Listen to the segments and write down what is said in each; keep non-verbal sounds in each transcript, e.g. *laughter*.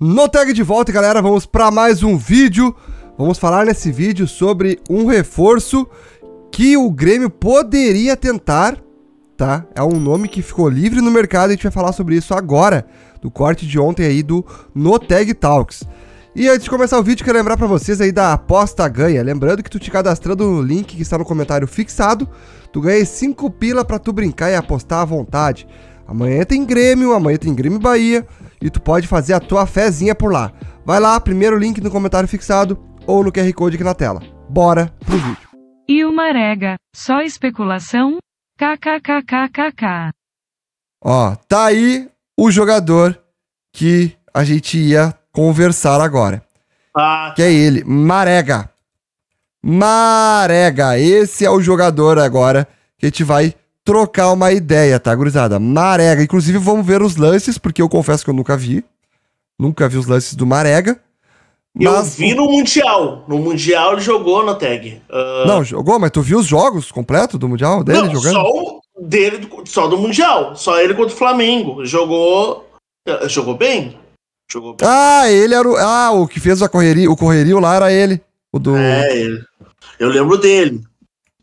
No tag de volta, galera, vamos para mais um vídeo. Vamos falar nesse vídeo sobre um reforço que o Grêmio poderia tentar, tá? É um nome que ficou livre no mercado e a gente vai falar sobre isso agora, do corte de ontem aí do No Tag Talks. E antes de começar o vídeo, quero lembrar para vocês aí da aposta ganha. Lembrando que tu te cadastrando no link que está no comentário fixado, tu ganha 5 pila para tu brincar e apostar à vontade. Amanhã tem Grêmio, amanhã tem Grêmio Bahia, e tu pode fazer a tua fezinha por lá. Vai lá, primeiro link no comentário fixado ou no QR Code aqui na tela. Bora pro vídeo. E o Marega, só especulação? KKKKKK. Ó, tá aí o jogador que a gente ia conversar agora. Ah. Que é ele, Marega. Marega, esse é o jogador agora que a gente vai trocar uma ideia, tá, gurizada? Marega. Inclusive, vamos ver os lances, porque eu confesso que eu nunca vi. Nunca vi os lances do Marega. Mas... Eu vi no Mundial. No Mundial ele jogou na tag. Uh... Não, jogou, mas tu viu os jogos completos do Mundial dele Não, jogando? Só, o dele, só do Mundial. Só ele contra o Flamengo. Jogou. Eh, jogou bem? Jogou bem. Ah, ele era o. Ah, o que fez a correria, o correrio lá era ele. O do. É, ele. Eu lembro dele.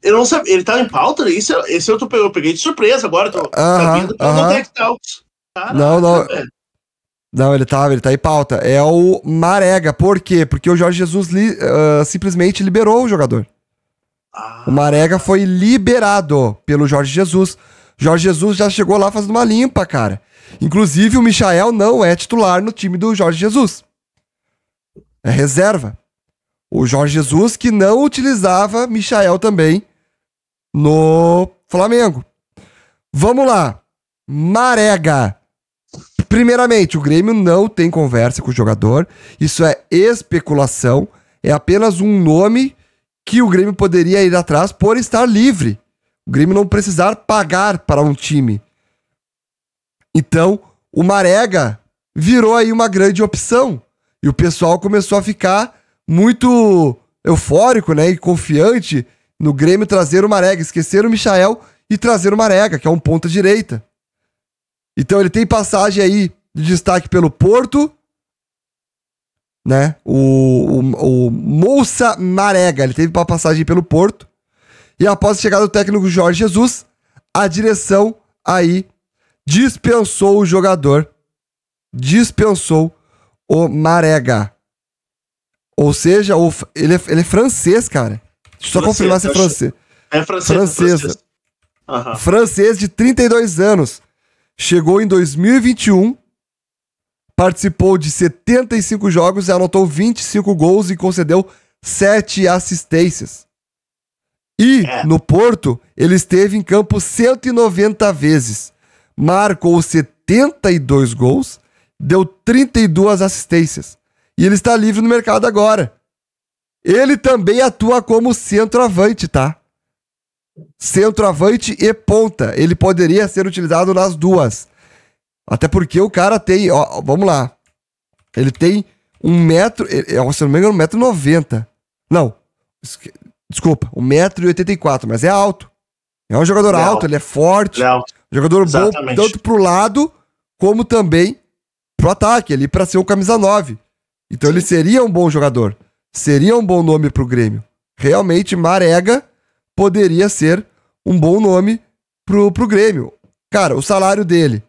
Eu não sabia. Ele tá em pauta? Né? Isso, é, esse é eu, tô, eu peguei de surpresa agora. Tô uh -huh, sabendo uh tá -huh. Tá, tá, não, não. Não, ele tá, ele tá em pauta. É o Marega. Por quê? Porque o Jorge Jesus li, uh, simplesmente liberou o jogador. Ah. O Marega foi liberado pelo Jorge Jesus. Jorge Jesus já chegou lá fazendo uma limpa, cara. Inclusive, o Michael não é titular no time do Jorge Jesus. É reserva. O Jorge Jesus que não utilizava Michael também no Flamengo. Vamos lá. Marega. Primeiramente, o Grêmio não tem conversa com o jogador. Isso é especulação. É apenas um nome que o Grêmio poderia ir atrás por estar livre. O Grêmio não precisar pagar para um time. Então, o Marega virou aí uma grande opção. E o pessoal começou a ficar muito eufórico, né, e confiante no Grêmio trazer o Marega, esquecer o Michael e trazer o Marega, que é um ponta direita. Então ele tem passagem aí de destaque pelo Porto, né? O, o, o Moussa Marega, ele teve uma passagem pelo Porto. E após a chegada do técnico Jorge Jesus, a direção aí dispensou o jogador, dispensou o Marega. Ou seja, o, ele, é, ele é francês, cara. Só confirmar se é, é francês. É francesa. Francesa. Uhum. de 32 anos. Chegou em 2021, participou de 75 jogos e anotou 25 gols e concedeu 7 assistências. E, é. no Porto, ele esteve em campo 190 vezes. Marcou 72 gols, deu 32 assistências. E ele está livre no mercado agora. Ele também atua como centroavante, tá? Centroavante e ponta. Ele poderia ser utilizado nas duas. Até porque o cara tem, ó, vamos lá. Ele tem um metro, ele, se não me engano, um metro noventa. Não, desculpa, um metro e oitenta e quatro, mas é alto. É um jogador é alto, alto, ele é forte. Ele é alto. Jogador Exatamente. bom tanto pro lado como também pro ataque, ali para ser o camisa 9. Então Sim. ele seria um bom jogador seria um bom nome para o Grêmio. Realmente, Marega poderia ser um bom nome pro, o Grêmio. Cara, o salário dele.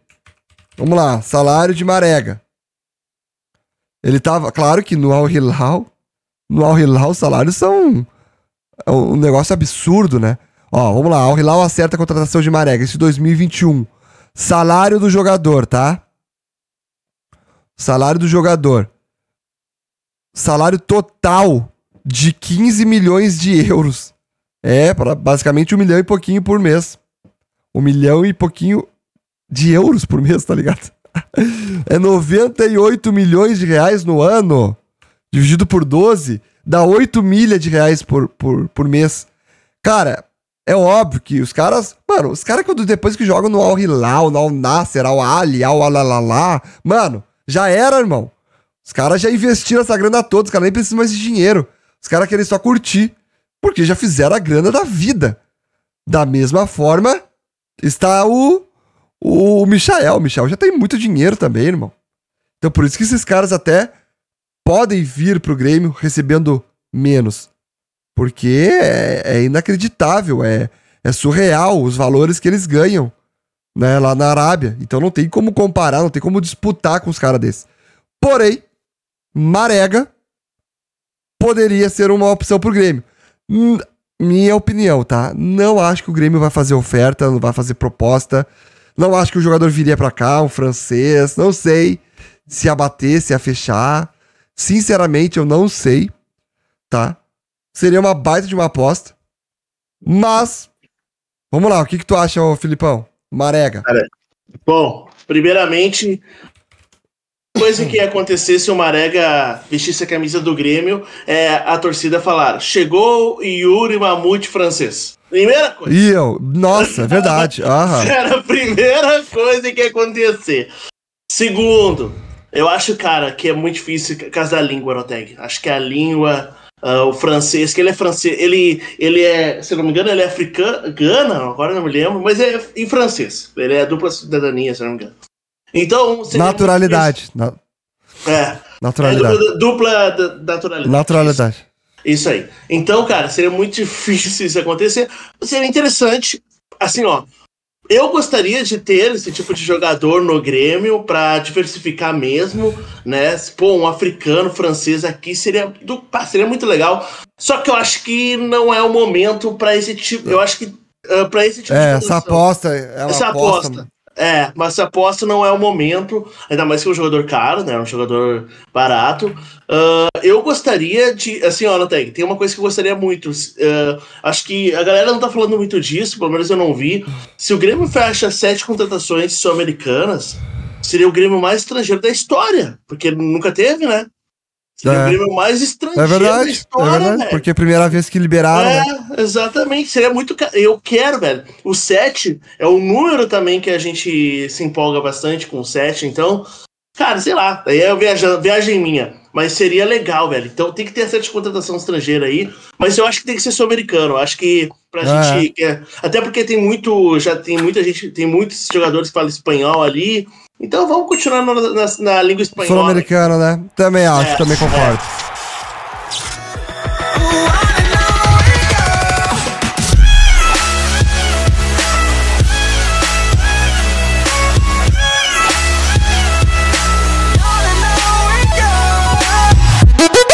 Vamos lá, salário de Marega. Ele tava, claro que no Al Hilal, no Al Hilal os salários são um, é um negócio absurdo, né? Ó, vamos lá, Al Hilal acerta a contratação de Marega, esse 2021. Salário do jogador, tá? Salário do jogador salário total de 15 milhões de euros. É, para basicamente um milhão e pouquinho por mês. Um milhão e pouquinho de euros por mês, tá ligado? *laughs* É 98 milhões de reais no ano, dividido por 12, dá 8 milha de reais por, por, por mês. Cara, é óbvio que os caras. Mano, os caras que depois que jogam no Al Hilal, no Al Nasser, Al Ali, Al Alalalá mano, já era, irmão. Os caras já investiram essa grana toda, os caras nem precisam mais de dinheiro. Os caras querem só curtir, porque já fizeram a grana da vida. Da mesma forma, está o, o, o Michael. O Michel já tem muito dinheiro também, irmão. Então por isso que esses caras até podem vir pro Grêmio recebendo menos. Porque é, é inacreditável, é, é surreal os valores que eles ganham né, lá na Arábia. Então não tem como comparar, não tem como disputar com os caras desses. Porém, Marega poderia ser uma opção pro Grêmio. Hum, minha opinião, tá? Não acho que o Grêmio vai fazer oferta, não vai fazer proposta. Não acho que o jogador viria para cá, um francês, não sei se abater, se a fechar. Sinceramente, eu não sei, tá? Seria uma baita de uma aposta. Mas, vamos lá, o que, que tu acha, ô Filipão? Marega. Cara, bom, primeiramente, coisa que ia acontecer se o Marega vestisse a camisa do Grêmio é a torcida falar: chegou Yuri Mamute francês. Primeira coisa. E eu, nossa, é verdade. *laughs* Aham. Era a primeira coisa que ia acontecer. Segundo, eu acho, cara, que é muito difícil casar da língua, Roteg. Acho que a língua. Uh, o francês, que ele é francês, ele, ele é, se não me engano, ele é africano, agora não me lembro, mas é em francês. Ele é dupla cidadania, se não me engano. Então, naturalidade. Na... É. é naturalidade. É, dupla, dupla naturalidade. Naturalidade. Isso. isso aí. Então, cara, seria muito *laughs* difícil isso acontecer. Seria interessante, assim, ó. Eu gostaria de ter esse tipo de jogador no Grêmio para diversificar mesmo, né? Pô, um africano, francês aqui seria do, pá, seria muito legal. Só que eu acho que não é o momento para esse tipo. Eu acho que uh, ah, para esse tipo é, de essa aposta, essa aposta, aposta é, mas se aposta não é o momento, ainda mais que é um jogador caro, né? Um jogador barato. Uh, eu gostaria de. Assim, olha, tem tem uma coisa que eu gostaria muito. Uh, acho que a galera não tá falando muito disso, pelo menos eu não vi. Se o Grêmio fecha sete contratações sul-americanas, seria o Grêmio mais estrangeiro da história, porque nunca teve, né? Seria é. o Grêmio mais estrangeiro é verdade, da é história, é verdade, Porque é a primeira vez que liberaram. Né? É, né? exatamente. Seria muito. Eu quero, velho. O 7 é o número também que a gente se empolga bastante com o 7, então. Cara, sei lá, aí é viajando, viagem minha. Mas seria legal, velho. Então tem que ter essa contratação estrangeira aí. Mas eu acho que tem que ser sul-americano. Acho que pra ah, gente. É. É, até porque tem muito. Já tem muita gente. Tem muitos jogadores que falam espanhol ali. Então vamos continuar na, na, na língua espanhola. Sul-americana, né? Também acho, é, também é. concordo. É.